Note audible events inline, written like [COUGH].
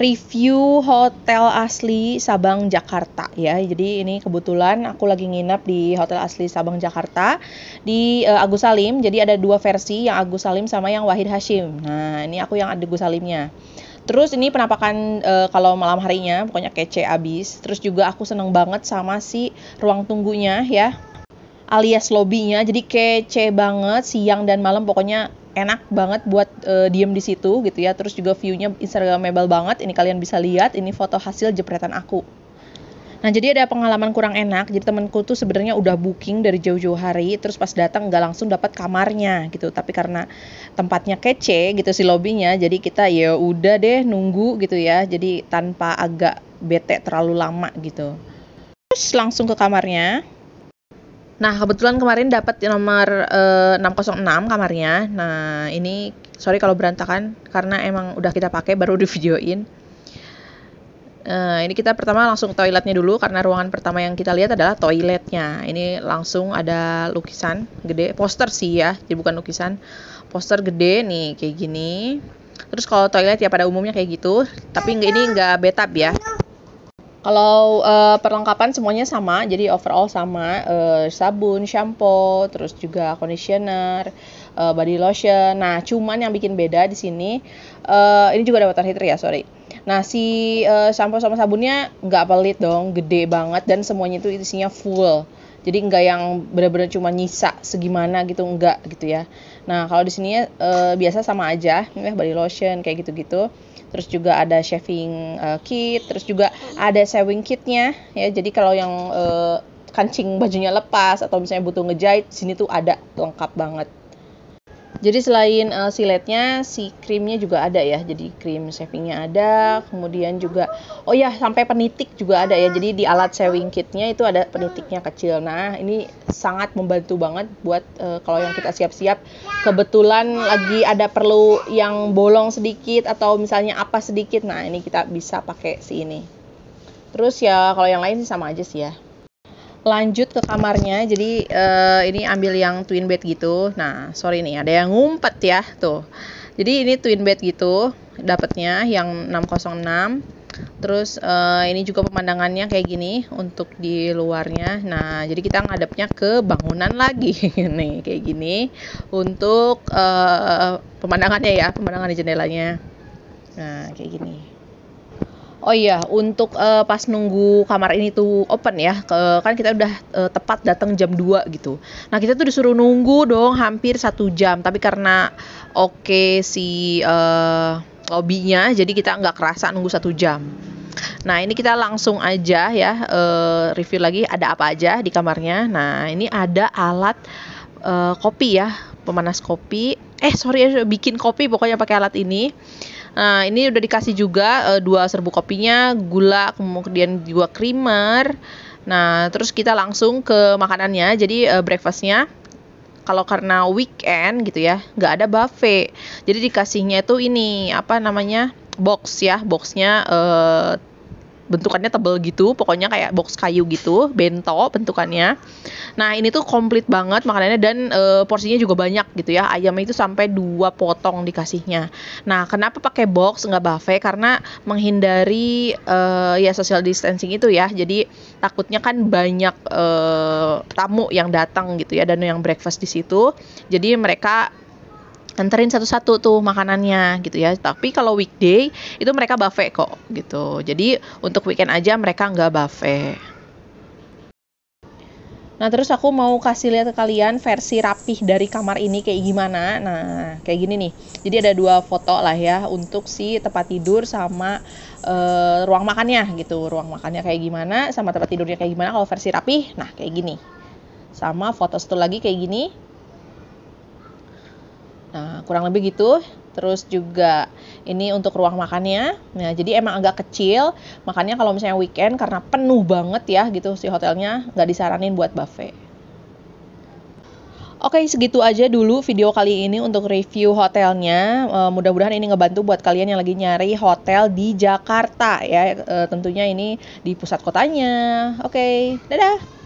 review hotel asli Sabang Jakarta ya. Jadi ini kebetulan aku lagi nginap di hotel asli Sabang Jakarta di uh, Agus Salim. Jadi ada dua versi, yang Agus Salim sama yang Wahid Hashim. Nah, ini aku yang ada Agus Salimnya. Terus ini penampakan e, kalau malam harinya pokoknya kece abis. Terus juga aku seneng banget sama si ruang tunggunya ya alias lobbynya jadi kece banget siang dan malam pokoknya enak banget buat uh, diem di situ gitu ya. Terus juga viewnya instagramable banget. Ini kalian bisa lihat, ini foto hasil jepretan aku. Nah, jadi ada pengalaman kurang enak. Jadi temanku tuh sebenarnya udah booking dari jauh-jauh hari, terus pas datang nggak langsung dapat kamarnya gitu. Tapi karena tempatnya kece gitu si lobbynya, jadi kita ya udah deh nunggu gitu ya. Jadi tanpa agak bete terlalu lama gitu. Terus langsung ke kamarnya. Nah, kebetulan kemarin dapat nomor uh, eh, 606 kamarnya. Nah, ini sorry kalau berantakan karena emang udah kita pakai baru [LAUGHS] di videoin. Uh, eh, ini kita pertama langsung ke toiletnya dulu karena ruangan pertama yang kita lihat adalah toiletnya. Ini langsung ada lukisan gede, poster sih ya, jadi bukan lukisan. Poster gede nih kayak gini. Terus kalau toilet ya pada umumnya kayak gitu, tapi ini nggak betap ya. Kalau uh, perlengkapan semuanya sama, jadi overall sama uh, sabun, shampoo, terus juga conditioner, uh, body lotion. Nah, cuman yang bikin beda di sini, uh, ini juga ada water heater ya, sorry. Nah, si uh, shampoo sama sabunnya nggak pelit dong, gede banget dan semuanya itu isinya full. Jadi nggak yang benar-benar cuma nyisa segimana gitu, enggak gitu ya. Nah, kalau di sini uh, biasa sama aja, ini body lotion kayak gitu-gitu terus juga ada shaving uh, kit, terus juga ada sewing kitnya ya. Jadi kalau yang uh, kancing bajunya lepas atau misalnya butuh ngejahit, sini tuh ada lengkap banget. Jadi selain uh, siletnya, si krimnya juga ada ya. Jadi krim shavingnya ada, kemudian juga oh ya sampai penitik juga ada ya. Jadi di alat shaving kitnya itu ada penitiknya kecil. Nah ini sangat membantu banget buat uh, kalau yang kita siap-siap kebetulan lagi ada perlu yang bolong sedikit atau misalnya apa sedikit. Nah ini kita bisa pakai si ini. Terus ya kalau yang lain sih sama aja sih ya lanjut ke kamarnya jadi uh, ini ambil yang twin bed gitu nah sorry nih ada yang ngumpet ya tuh jadi ini twin bed gitu dapatnya yang 606 terus uh, ini juga pemandangannya kayak gini untuk di luarnya nah jadi kita ngadepnya ke bangunan lagi [LAUGHS] nih kayak gini untuk uh, pemandangannya ya pemandangan di jendelanya nah kayak gini Oh iya, untuk uh, pas nunggu kamar ini tuh open ya, ke, kan kita udah uh, tepat datang jam 2 gitu. Nah kita tuh disuruh nunggu dong hampir satu jam, tapi karena oke okay, si uh, lobbynya, jadi kita nggak kerasa nunggu satu jam. Nah ini kita langsung aja ya uh, review lagi ada apa aja di kamarnya. Nah ini ada alat uh, kopi ya, pemanas kopi. Eh sorry, bikin kopi pokoknya pakai alat ini. Nah, ini udah dikasih juga e, dua serbuk kopinya, gula, kemudian dua creamer. Nah, terus kita langsung ke makanannya. Jadi e, breakfastnya kalau karena weekend gitu ya, nggak ada buffet. Jadi dikasihnya itu ini apa namanya box ya, boxnya E, bentukannya tebel gitu pokoknya kayak box kayu gitu bento bentukannya nah ini tuh komplit banget makanannya dan e, porsinya juga banyak gitu ya ayamnya itu sampai dua potong dikasihnya nah kenapa pakai box nggak buffet karena menghindari e, ya social distancing itu ya jadi takutnya kan banyak e, tamu yang datang gitu ya dan yang breakfast di situ jadi mereka nganterin satu-satu tuh makanannya gitu ya. Tapi kalau weekday itu mereka buffet kok gitu. Jadi untuk weekend aja mereka nggak buffet. Nah terus aku mau kasih lihat ke kalian versi rapih dari kamar ini kayak gimana. Nah kayak gini nih. Jadi ada dua foto lah ya untuk si tempat tidur sama uh, ruang makannya gitu. Ruang makannya kayak gimana sama tempat tidurnya kayak gimana kalau versi rapih. Nah kayak gini. Sama foto satu lagi kayak gini Nah, kurang lebih gitu. Terus juga ini untuk ruang makannya. Nah, jadi emang agak kecil. Makannya kalau misalnya weekend karena penuh banget ya gitu si hotelnya nggak disaranin buat buffet. Oke, segitu aja dulu video kali ini untuk review hotelnya. E, Mudah-mudahan ini ngebantu buat kalian yang lagi nyari hotel di Jakarta ya. E, tentunya ini di pusat kotanya. Oke, dadah.